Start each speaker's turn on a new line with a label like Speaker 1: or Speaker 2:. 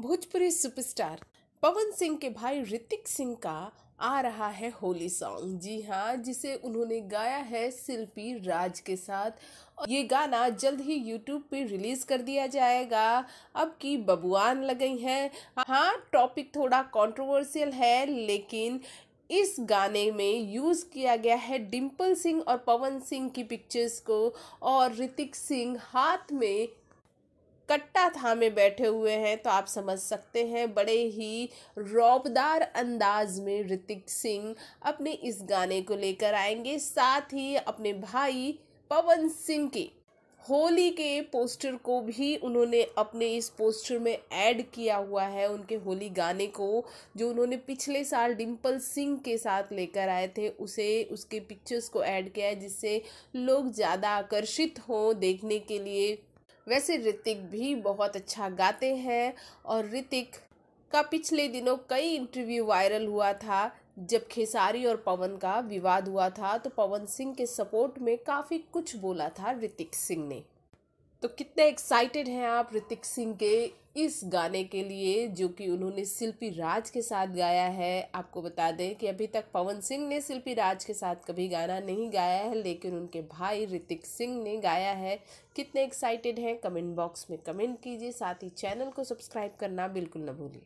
Speaker 1: Bhojpuri superstar पवन सिंह के भाई ऋतिक सिंह का आ रहा है होली सॉन्ग जी हाँ जिसे उन्होंने गाया है शिल्पी राज के साथ और ये गाना जल्द ही यूट्यूब पे रिलीज़ कर दिया जाएगा अब की बबुआन लग गई हैं हाँ टॉपिक थोड़ा कंट्रोवर्शियल है लेकिन इस गाने में यूज़ किया गया है डिम्पल सिंह और पवन सिंह की पिक्चर्स को और ऋतिक सिंह हाथ में कट्टा थामे बैठे हुए हैं तो आप समझ सकते हैं बड़े ही रौबदार अंदाज में ऋतिक सिंह अपने इस गाने को लेकर आएंगे साथ ही अपने भाई पवन सिंह के होली के पोस्टर को भी उन्होंने अपने इस पोस्टर में ऐड किया हुआ है उनके होली गाने को जो उन्होंने पिछले साल डिम्पल सिंह के साथ लेकर आए थे उसे उसके पिक्चर्स को ऐड किया है जिससे लोग ज़्यादा आकर्षित हों देखने के लिए वैसे ऋतिक भी बहुत अच्छा गाते हैं और ऋतिक का पिछले दिनों कई इंटरव्यू वायरल हुआ था जब खेसारी और पवन का विवाद हुआ था तो पवन सिंह के सपोर्ट में काफ़ी कुछ बोला था ऋतिक सिंह ने तो कितने एक्साइटेड हैं आप ऋतिक सिंह के इस गाने के लिए जो कि उन्होंने शिल्पी राज के साथ गाया है आपको बता दें कि अभी तक पवन सिंह ने शिल्पी राज के साथ कभी गाना नहीं गाया है लेकिन उनके भाई ऋतिक सिंह ने गाया है कितने एक्साइटेड हैं कमेंट बॉक्स में कमेंट कीजिए साथ ही चैनल को सब्सक्राइब करना बिल्कुल ना भूलिए